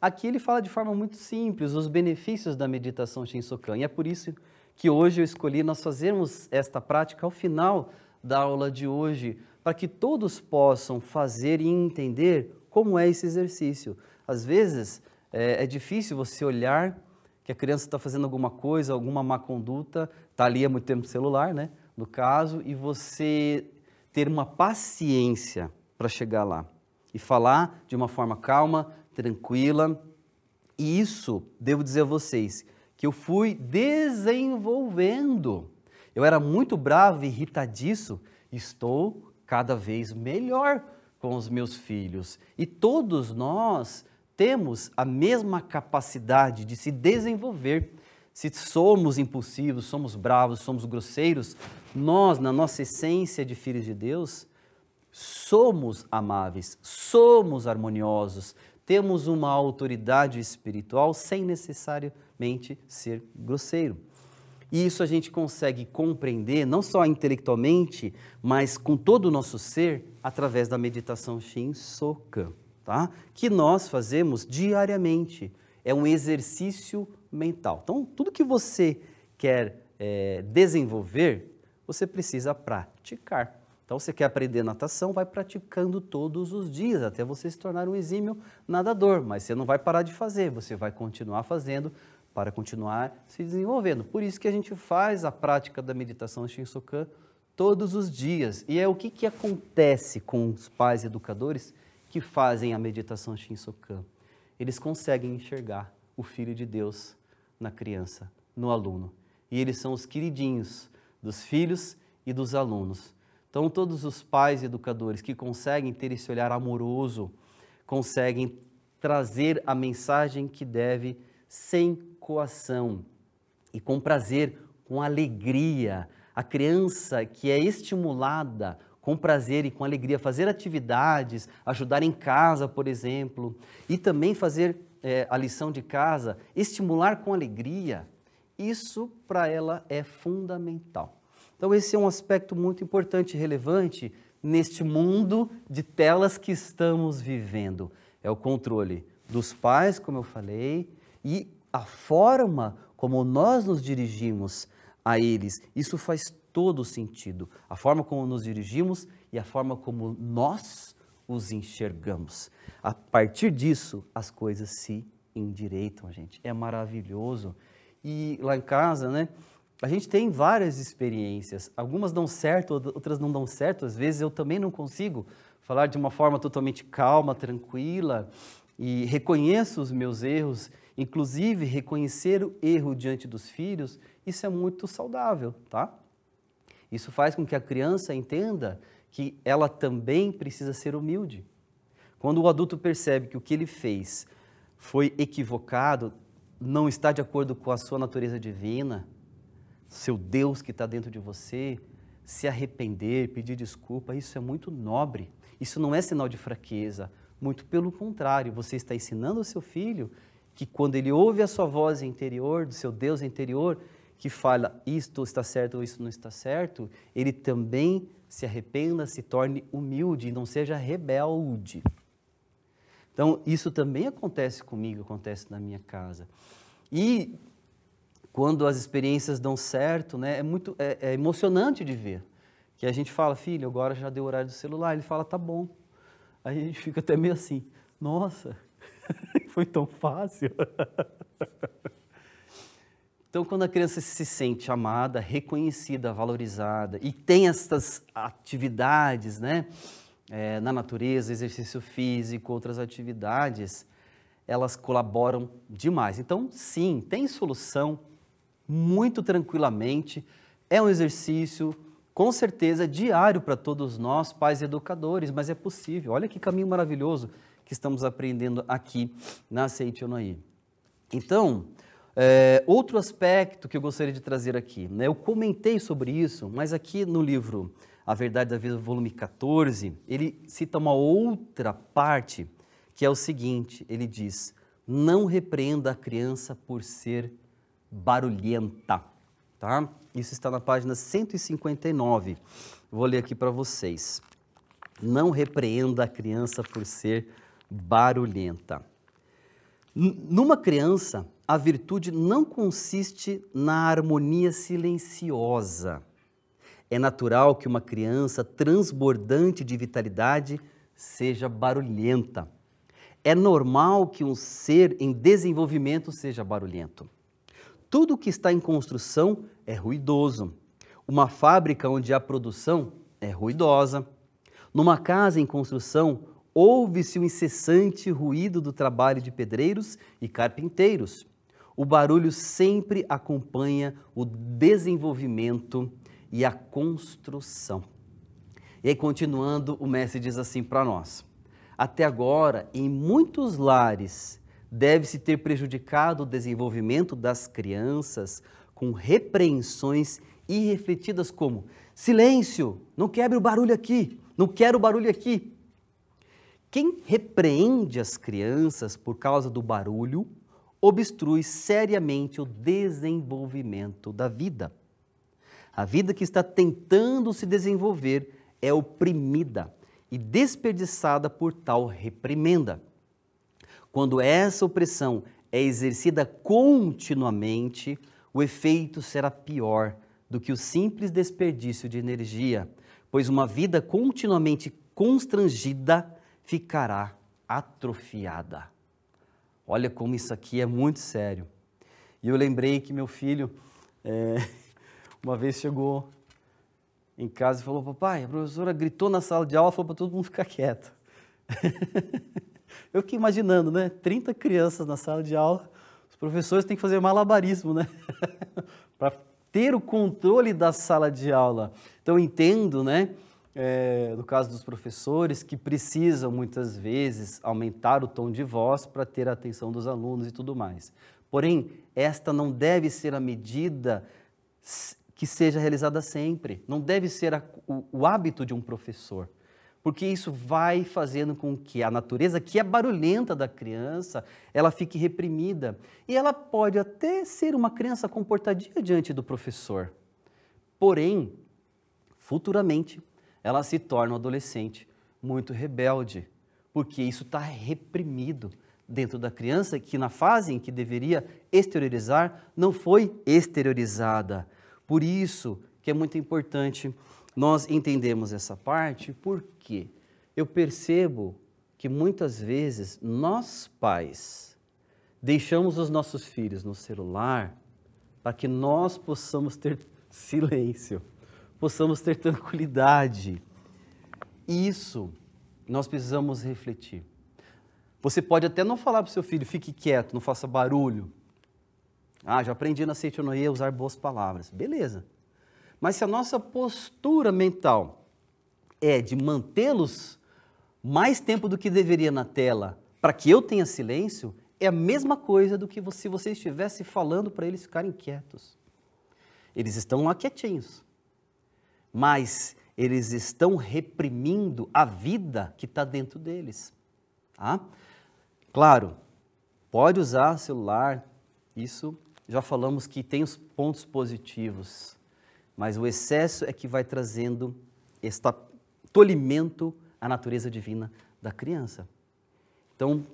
Aqui ele fala de forma muito simples os benefícios da meditação Shinsokan, e é por isso que hoje eu escolhi nós fazermos esta prática ao final da aula de hoje, para que todos possam fazer e entender como é esse exercício. Às vezes é, é difícil você olhar que a criança está fazendo alguma coisa, alguma má conduta, está ali há muito tempo no celular, né? No caso, e você ter uma paciência para chegar lá e falar de uma forma calma, tranquila. E isso, devo dizer a vocês, que eu fui desenvolvendo. Eu era muito bravo e irritadiço, estou cada vez melhor com os meus filhos. E todos nós temos a mesma capacidade de se desenvolver. Se somos impulsivos, somos bravos, somos grosseiros, nós, na nossa essência de filhos de Deus, somos amáveis, somos harmoniosos, temos uma autoridade espiritual sem necessariamente ser grosseiro. E isso a gente consegue compreender não só intelectualmente, mas com todo o nosso ser através da meditação Shinsoka, tá? Que nós fazemos diariamente. É um exercício mental. Então, tudo que você quer é, desenvolver, você precisa praticar. Então, você quer aprender natação, vai praticando todos os dias até você se tornar um exímio nadador. Mas você não vai parar de fazer, você vai continuar fazendo para continuar se desenvolvendo. Por isso que a gente faz a prática da meditação Shinsokan todos os dias. E é o que, que acontece com os pais educadores que fazem a meditação Shinsokan. Eles conseguem enxergar o Filho de Deus na criança, no aluno. E eles são os queridinhos dos filhos e dos alunos. Então, todos os pais educadores que conseguem ter esse olhar amoroso, conseguem trazer a mensagem que deve sem coação e com prazer, com alegria. A criança que é estimulada com prazer e com alegria fazer atividades, ajudar em casa, por exemplo, e também fazer é, a lição de casa, estimular com alegria, isso para ela é fundamental. Então, esse é um aspecto muito importante e relevante neste mundo de telas que estamos vivendo. É o controle dos pais, como eu falei, e a forma como nós nos dirigimos a eles. Isso faz todo sentido. A forma como nos dirigimos e a forma como nós os enxergamos. A partir disso, as coisas se endireitam, gente. É maravilhoso. E lá em casa, né? A gente tem várias experiências. Algumas dão certo, outras não dão certo. Às vezes eu também não consigo falar de uma forma totalmente calma, tranquila e reconheço os meus erros Inclusive, reconhecer o erro diante dos filhos, isso é muito saudável, tá? Isso faz com que a criança entenda que ela também precisa ser humilde. Quando o adulto percebe que o que ele fez foi equivocado, não está de acordo com a sua natureza divina, seu Deus que está dentro de você, se arrepender, pedir desculpa, isso é muito nobre. Isso não é sinal de fraqueza. Muito pelo contrário, você está ensinando o seu filho que quando ele ouve a sua voz interior, do seu Deus interior, que fala isto está certo ou isso não está certo, ele também se arrependa, se torne humilde e não seja rebelde. Então, isso também acontece comigo, acontece na minha casa. E quando as experiências dão certo, né, é muito é, é emocionante de ver. Que a gente fala, filho, agora já deu o horário do celular. Ele fala, tá bom. Aí a gente fica até meio assim, nossa, foi tão fácil. Então, quando a criança se sente amada, reconhecida, valorizada e tem estas atividades, né, é, na natureza, exercício físico, outras atividades, elas colaboram demais. Então, sim, tem solução muito tranquilamente. É um exercício, com certeza, diário para todos nós, pais e educadores, mas é possível. Olha que caminho maravilhoso que estamos aprendendo aqui na Seitionai. Então, é, outro aspecto que eu gostaria de trazer aqui, né? eu comentei sobre isso, mas aqui no livro A Verdade da Vida, volume 14, ele cita uma outra parte que é o seguinte: ele diz, não repreenda a criança por ser barulhenta. Tá? Isso está na página 159. Vou ler aqui para vocês. Não repreenda a criança por ser barulhenta. N numa criança, a virtude não consiste na harmonia silenciosa. É natural que uma criança transbordante de vitalidade seja barulhenta. É normal que um ser em desenvolvimento seja barulhento. Tudo que está em construção é ruidoso. Uma fábrica onde há produção é ruidosa. Numa casa em construção, Ouve-se o incessante ruído do trabalho de pedreiros e carpinteiros. O barulho sempre acompanha o desenvolvimento e a construção. E aí, continuando, o mestre diz assim para nós: Até agora, em muitos lares, deve-se ter prejudicado o desenvolvimento das crianças com repreensões irrefletidas como silêncio, não quebre o barulho aqui, não quero barulho aqui, quem repreende as crianças por causa do barulho obstrui seriamente o desenvolvimento da vida. A vida que está tentando se desenvolver é oprimida e desperdiçada por tal reprimenda. Quando essa opressão é exercida continuamente, o efeito será pior do que o simples desperdício de energia, pois uma vida continuamente constrangida ficará atrofiada. Olha como isso aqui é muito sério. E eu lembrei que meu filho, é, uma vez chegou em casa e falou: Papai, a professora gritou na sala de aula e falou para todo mundo ficar quieto. eu fiquei imaginando, né? 30 crianças na sala de aula, os professores têm que fazer malabarismo, né? para ter o controle da sala de aula. Então, entendo, né? é, do caso dos professores, que precisam muitas vezes aumentar o tom de voz para ter a atenção dos alunos e tudo mais. Porém, esta não deve ser a medida que seja realizada sempre, não deve ser a, o, o hábito de um professor porque isso vai fazendo com que a natureza que é barulhenta da criança, ela fique reprimida. E ela pode até ser uma criança comportadia diante do professor. Porém, futuramente ela se torna um adolescente muito rebelde, porque isso está reprimido dentro da criança que, na fase em que deveria exteriorizar, não foi exteriorizada. Por isso que é muito importante nós entendemos essa parte, porque eu percebo que muitas vezes nós pais deixamos os nossos filhos no celular para que nós possamos ter silêncio possamos ter tranquilidade. Isso nós precisamos refletir. Você pode até não falar para o seu filho, fique quieto, não faça barulho. Ah, já aprendi na Seitonoia a usar boas palavras. Beleza. Mas se a nossa postura mental é de mantê-los mais tempo do que deveria na tela, para que eu tenha silêncio, é a mesma coisa do que se você estivesse falando para eles ficarem quietos. Eles estão lá quietinhos mas eles estão reprimindo a vida que está dentro deles. Tá? Claro, pode usar celular, isso já falamos que tem os pontos positivos, mas o excesso é que vai trazendo este tolimento à natureza divina da criança. Então,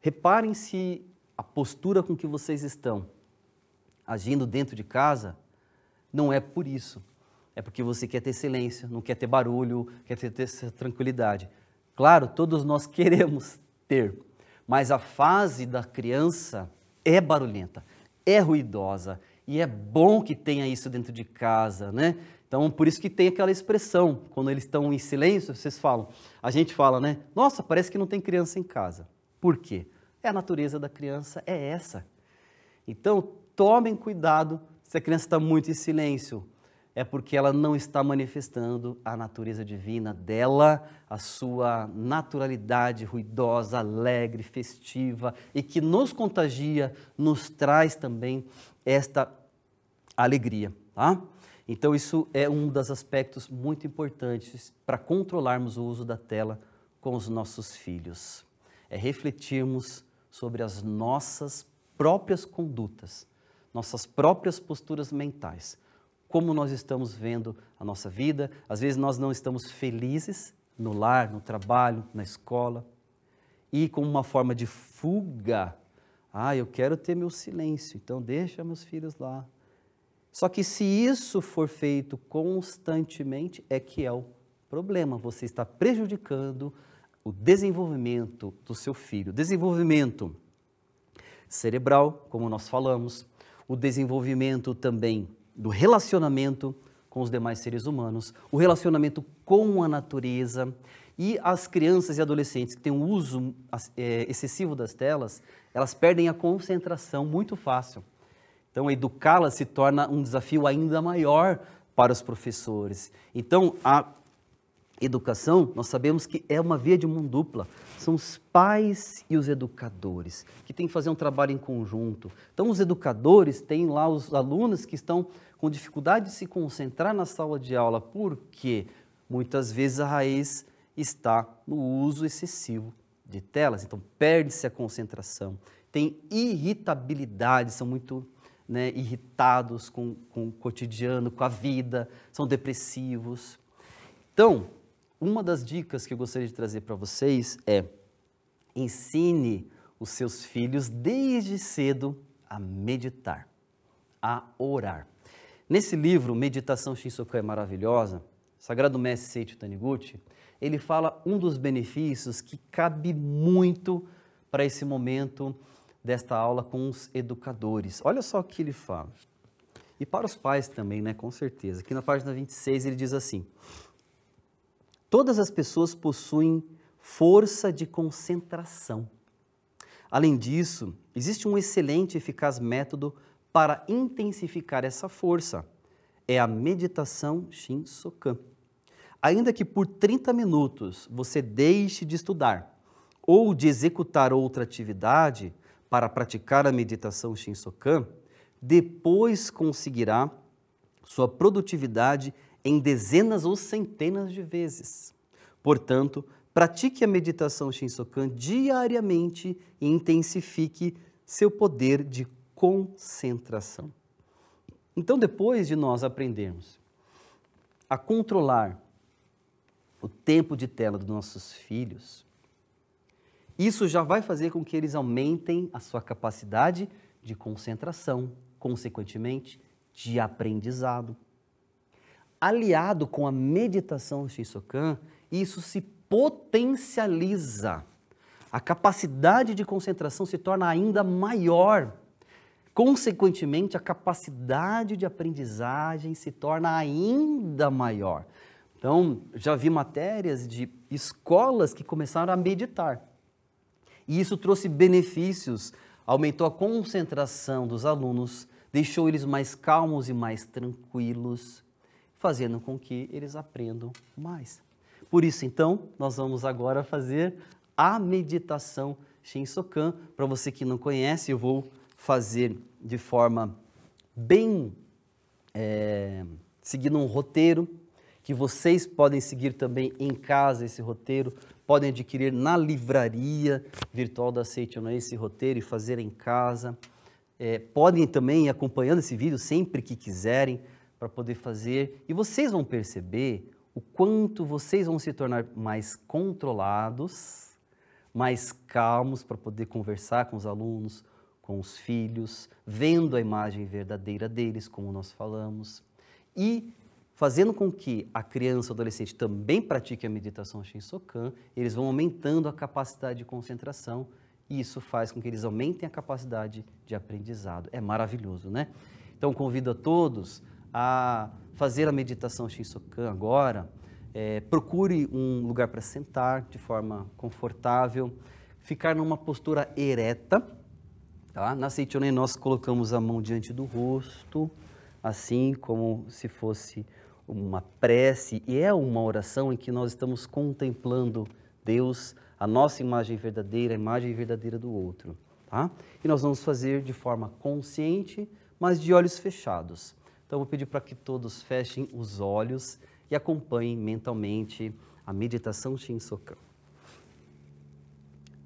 reparem se a postura com que vocês estão agindo dentro de casa não é por isso é porque você quer ter silêncio, não quer ter barulho, quer ter, ter tranquilidade. Claro, todos nós queremos ter, mas a fase da criança é barulhenta, é ruidosa e é bom que tenha isso dentro de casa, né? Então, por isso que tem aquela expressão, quando eles estão em silêncio, vocês falam, a gente fala, né? Nossa, parece que não tem criança em casa. Por quê? É a natureza da criança, é essa. Então, tomem cuidado se a criança está muito em silêncio é porque ela não está manifestando a natureza divina dela, a sua naturalidade ruidosa, alegre, festiva e que nos contagia, nos traz também esta alegria, tá? Então isso é um dos aspectos muito importantes para controlarmos o uso da tela com os nossos filhos. É refletirmos sobre as nossas próprias condutas, nossas próprias posturas mentais como nós estamos vendo a nossa vida. Às vezes nós não estamos felizes no lar, no trabalho, na escola. E como uma forma de fuga, ah, eu quero ter meu silêncio, então deixa meus filhos lá. Só que se isso for feito constantemente, é que é o problema. Você está prejudicando o desenvolvimento do seu filho. Desenvolvimento cerebral, como nós falamos, o desenvolvimento também do relacionamento com os demais seres humanos, o relacionamento com a natureza. E as crianças e adolescentes que têm um uso é, excessivo das telas, elas perdem a concentração muito fácil. Então, educá-las se torna um desafio ainda maior para os professores. Então, a educação, nós sabemos que é uma via de mão dupla. São os pais e os educadores que têm que fazer um trabalho em conjunto. Então, os educadores têm lá os alunos que estão com dificuldade de se concentrar na sala de aula, porque muitas vezes a raiz está no uso excessivo de telas. Então, perde-se a concentração. Tem irritabilidade, são muito né, irritados com, com o cotidiano, com a vida, são depressivos. Então, uma das dicas que eu gostaria de trazer para vocês é ensine os seus filhos desde cedo a meditar, a orar. Nesse livro, Meditação Shinsoku é maravilhosa, Sagrado Mestre Seiichi Taniguchi, ele fala um dos benefícios que cabe muito para esse momento desta aula com os educadores. Olha só o que ele fala. E para os pais também, né, com certeza. Aqui na página 26 ele diz assim: Todas as pessoas possuem força de concentração. Além disso, existe um excelente e eficaz método para intensificar essa força. É a meditação Shinsokan. Ainda que por 30 minutos você deixe de estudar ou de executar outra atividade para praticar a meditação Shinsokan, depois conseguirá sua produtividade em dezenas ou centenas de vezes. Portanto, pratique a meditação Shinsokan diariamente e intensifique seu poder de concentração. Então, depois de nós aprendermos a controlar o tempo de tela dos nossos filhos, isso já vai fazer com que eles aumentem a sua capacidade de concentração, consequentemente, de aprendizado aliado com a meditação Shisokan, isso se potencializa. A capacidade de concentração se torna ainda maior. Consequentemente, a capacidade de aprendizagem se torna ainda maior. Então, já vi matérias de escolas que começaram a meditar. E isso trouxe benefícios, aumentou a concentração dos alunos, deixou eles mais calmos e mais tranquilos, fazendo com que eles aprendam mais. Por isso, então, nós vamos agora fazer a meditação Shinsokan. Para você que não conhece, eu vou fazer de forma bem é, seguindo um roteiro que vocês podem seguir também em casa esse roteiro, podem adquirir na livraria virtual da Seitan esse roteiro e fazer em casa. É, podem também ir acompanhando esse vídeo sempre que quiserem para poder fazer. E vocês vão perceber o quanto vocês vão se tornar mais controlados, mais calmos para poder conversar com os alunos, com os filhos, vendo a imagem verdadeira deles, como nós falamos, e fazendo com que a criança ou adolescente também pratique a meditação Shinsokan, eles vão aumentando a capacidade de concentração e isso faz com que eles aumentem a capacidade de aprendizado. É maravilhoso, né? Então convido a todos a fazer a meditação Shinsokan agora, é, procure um lugar para sentar de forma confortável, ficar numa postura ereta. Tá? Na Seichonen nós colocamos a mão diante do rosto, assim como se fosse uma prece, e é uma oração em que nós estamos contemplando Deus, a nossa imagem verdadeira, a imagem verdadeira do outro. Tá? E nós vamos fazer de forma consciente, mas de olhos fechados. Então, eu vou pedir para que todos fechem os olhos e acompanhem mentalmente a meditação Shinsokan.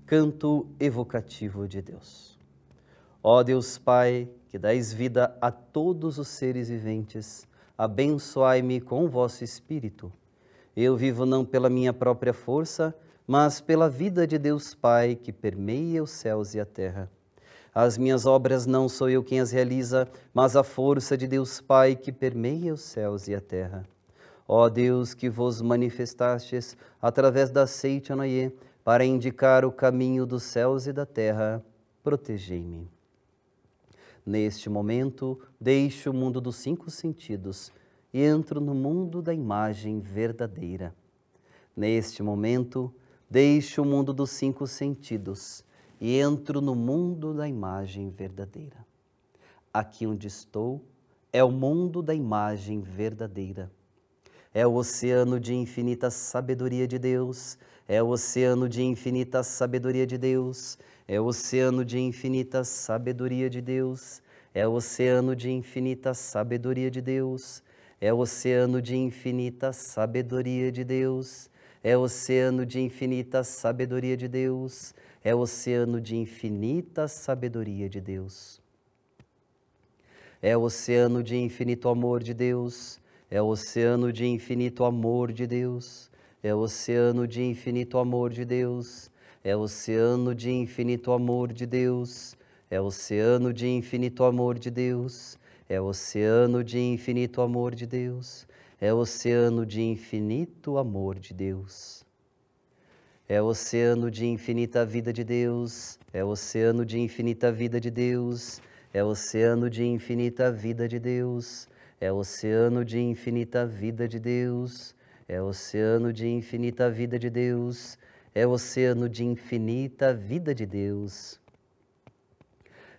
Canto evocativo de Deus. Ó Deus Pai, que dais vida a todos os seres viventes, abençoai-me com o vosso Espírito. Eu vivo não pela minha própria força, mas pela vida de Deus Pai, que permeia os céus e a terra. As minhas obras não sou eu quem as realiza, mas a força de Deus Pai que permeia os céus e a terra. Ó Deus, que vos manifestastes através da seite Anoie, para indicar o caminho dos céus e da terra, protegei-me. Neste momento, deixo o mundo dos cinco sentidos e entro no mundo da imagem verdadeira. Neste momento, deixo o mundo dos cinco sentidos e entro no mundo da imagem verdadeira. Aqui onde estou é o mundo da imagem verdadeira. É o oceano de infinita sabedoria de Deus, é o oceano de infinita sabedoria de Deus, é o oceano de infinita sabedoria de Deus, é o oceano de infinita sabedoria de Deus, é o oceano de infinita sabedoria de Deus, é o oceano de infinita sabedoria de Deus. É é oceano de infinita sabedoria de Deus. É oceano de infinito amor de Deus. É oceano de infinito amor de Deus. É oceano de infinito amor de Deus. É oceano de infinito amor de Deus. É oceano de infinito amor de Deus. É oceano de infinito amor de Deus. É oceano de infinito amor de Deus. É oceano de infinita vida de Deus, é oceano de infinita vida de Deus, é oceano de infinita vida de Deus, é oceano de infinita vida de Deus, é oceano de infinita vida de Deus, é oceano de infinita vida de Deus.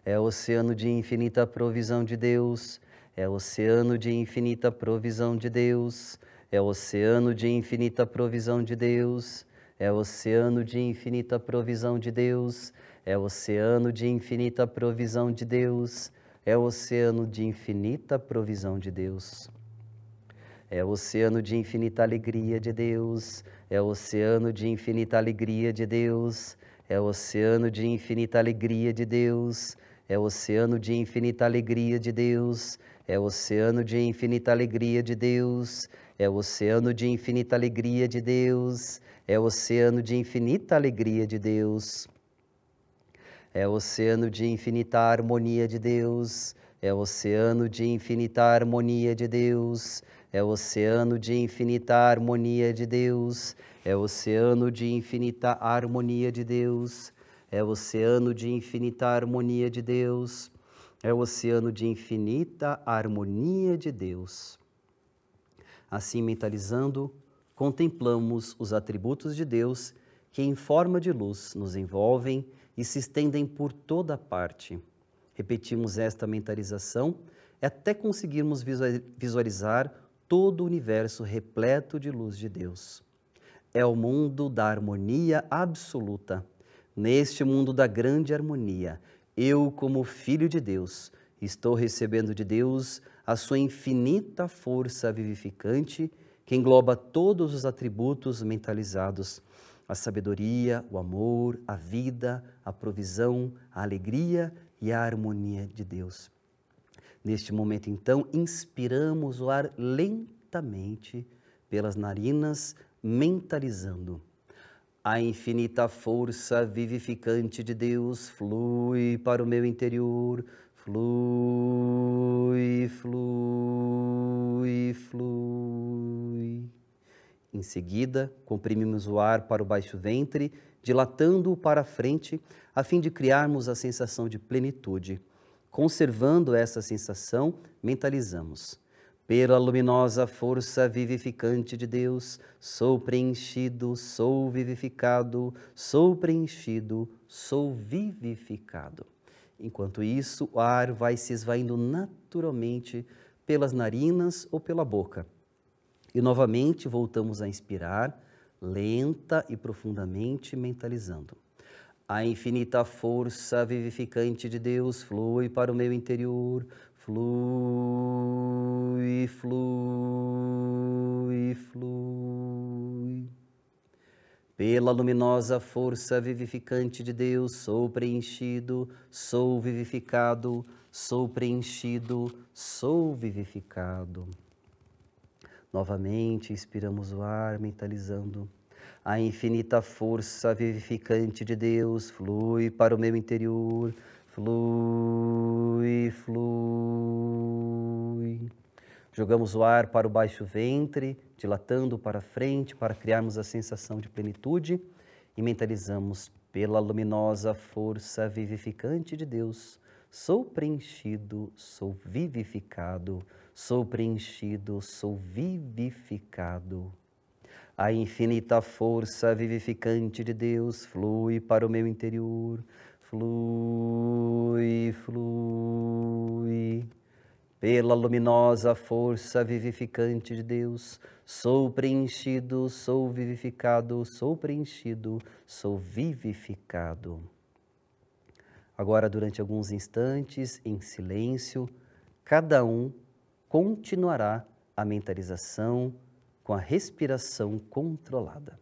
É oceano de infinita provisão de Deus, é oceano de infinita provisão de Deus, é oceano de infinita provisão de Deus é oceano de infinita provisão de Deus, é oceano de infinita provisão de Deus, é oceano de infinita provisão de Deus. É oceano de infinita alegria de Deus, é oceano de infinita alegria de Deus, é oceano de infinita alegria de Deus, é oceano de infinita alegria de Deus, é oceano de infinita alegria de Deus, é o oceano de infinita alegria de Deus. É o oceano de infinita alegria de Deus. É o oceano de infinita harmonia de Deus. É o oceano de infinita harmonia de Deus. É o oceano de infinita harmonia de Deus. É o oceano de infinita harmonia de Deus. É o oceano de infinita harmonia de Deus. É o oceano de infinita harmonia de Deus. Assim, mentalizando, contemplamos os atributos de Deus que, em forma de luz, nos envolvem e se estendem por toda parte. Repetimos esta mentalização até conseguirmos visualizar todo o universo repleto de luz de Deus. É o mundo da harmonia absoluta. Neste mundo da grande harmonia, eu, como filho de Deus, estou recebendo de Deus a sua infinita força vivificante que engloba todos os atributos mentalizados: a sabedoria, o amor, a vida, a provisão, a alegria e a harmonia de Deus. Neste momento, então, inspiramos o ar lentamente pelas narinas, mentalizando. A infinita força vivificante de Deus flui para o meu interior flui, flui, flui. Em seguida, comprimimos o ar para o baixo ventre, dilatando-o para a frente, a fim de criarmos a sensação de plenitude. Conservando essa sensação, mentalizamos. Pela luminosa força vivificante de Deus, sou preenchido, sou vivificado, sou preenchido, sou vivificado. Enquanto isso, o ar vai se esvaindo naturalmente pelas narinas ou pela boca. E novamente voltamos a inspirar, lenta e profundamente mentalizando. A infinita força vivificante de Deus flui para o meu interior, flui, flui, flui. Pela luminosa força vivificante de Deus, sou preenchido, sou vivificado, sou preenchido, sou vivificado. Novamente, inspiramos o ar, mentalizando. A infinita força vivificante de Deus flui para o meu interior, flui, flui. Jogamos o ar para o baixo ventre, dilatando para frente para criarmos a sensação de plenitude e mentalizamos pela luminosa força vivificante de Deus. Sou preenchido, sou vivificado, sou preenchido, sou vivificado. A infinita força vivificante de Deus flui para o meu interior, flui, flui. Pela luminosa força vivificante de Deus, sou preenchido, sou vivificado, sou preenchido, sou vivificado. Agora, durante alguns instantes, em silêncio, cada um continuará a mentalização com a respiração controlada.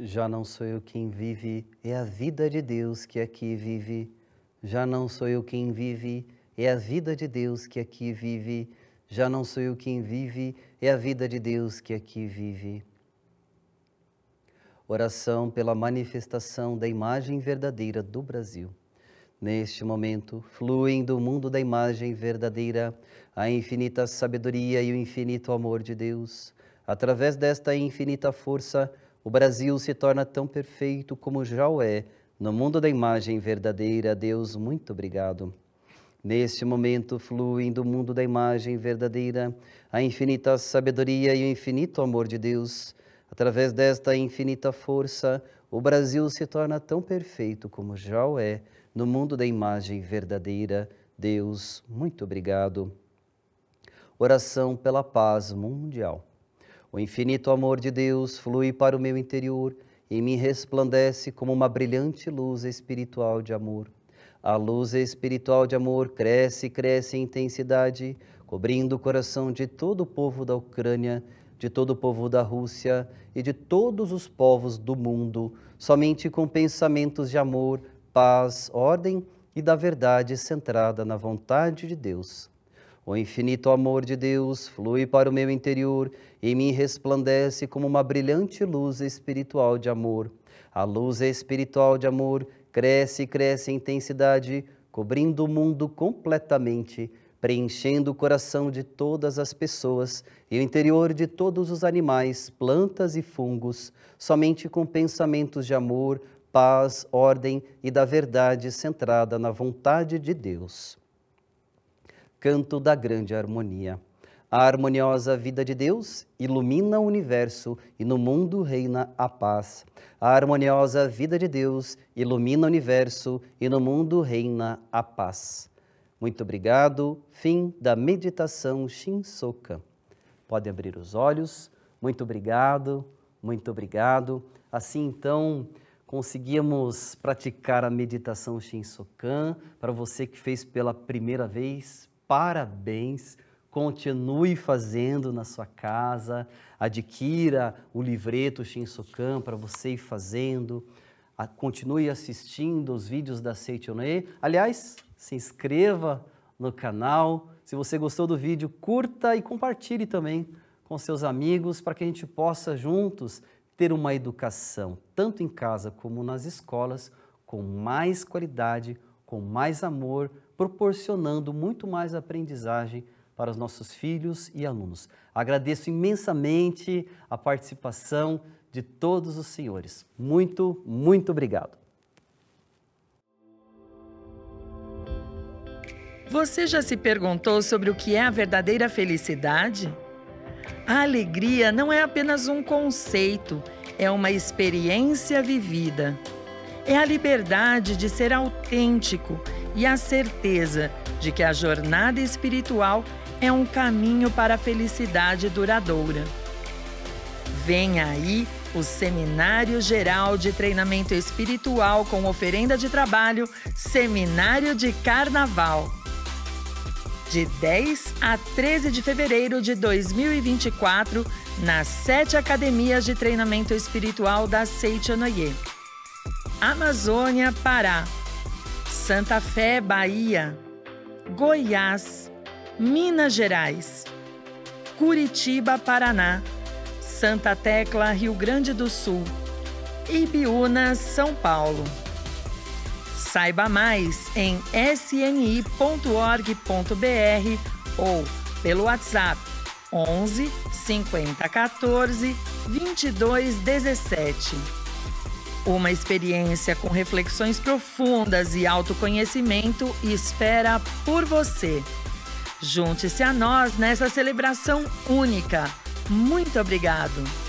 Já não sou eu quem vive, é a vida de Deus que aqui vive. Já não sou eu quem vive, é a vida de Deus que aqui vive. Já não sou eu quem vive, é a vida de Deus que aqui vive. Oração pela manifestação da imagem verdadeira do Brasil. Neste momento, fluem do mundo da imagem verdadeira a infinita sabedoria e o infinito amor de Deus. Através desta infinita força, o Brasil se torna tão perfeito como já o é. No mundo da imagem verdadeira, Deus, muito obrigado. Neste momento fluem do mundo da imagem verdadeira a infinita sabedoria e o infinito amor de Deus. Através desta infinita força, o Brasil se torna tão perfeito como já o é no mundo da imagem verdadeira. Deus, muito obrigado. Oração pela paz mundial. O infinito amor de Deus flui para o meu interior e me resplandece como uma brilhante luz espiritual de amor. A luz espiritual de amor cresce e cresce em intensidade, cobrindo o coração de todo o povo da Ucrânia, de todo o povo da Rússia e de todos os povos do mundo, somente com pensamentos de amor, paz, ordem e da verdade centrada na vontade de Deus. O infinito amor de Deus flui para o meu interior e me resplandece como uma brilhante luz espiritual de amor. A luz espiritual de amor cresce e cresce em intensidade, cobrindo o mundo completamente, preenchendo o coração de todas as pessoas e o interior de todos os animais, plantas e fungos, somente com pensamentos de amor, paz, ordem e da verdade centrada na vontade de Deus canto da grande harmonia. A harmoniosa vida de Deus ilumina o universo e no mundo reina a paz. A harmoniosa vida de Deus ilumina o universo e no mundo reina a paz. Muito obrigado. Fim da meditação Shinsoka. Pode abrir os olhos. Muito obrigado. Muito obrigado. Assim então, conseguimos praticar a meditação Shinsokan. Para você que fez pela primeira vez, parabéns. Continue fazendo na sua casa, adquira o livreto Shinsokan para você ir fazendo, continue assistindo os vídeos da Seichonoe. Aliás, se inscreva no canal. Se você gostou do vídeo, curta e compartilhe também com seus amigos para que a gente possa juntos ter uma educação, tanto em casa como nas escolas, com mais qualidade, com mais amor, proporcionando muito mais aprendizagem para os nossos filhos e alunos. Agradeço imensamente a participação de todos os senhores. Muito, muito obrigado. Você já se perguntou sobre o que é a verdadeira felicidade? A alegria não é apenas um conceito, é uma experiência vivida. É a liberdade de ser autêntico e a certeza de que a jornada espiritual é um caminho para a felicidade duradoura. Vem aí o Seminário Geral de Treinamento Espiritual com oferenda de trabalho, Seminário de Carnaval. De 10 a 13 de fevereiro de 2024, nas sete academias de treinamento espiritual da Seitianoye. Amazônia, Pará, Santa Fé, Bahia, Goiás, Minas Gerais, Curitiba, Paraná, Santa Tecla, Rio Grande do Sul, Ibiúna, São Paulo. Saiba mais em sni.org.br ou pelo WhatsApp 11 50 14 22 17. Uma experiência com reflexões profundas e autoconhecimento espera por você. Junte-se a nós nessa celebração única. Muito obrigado!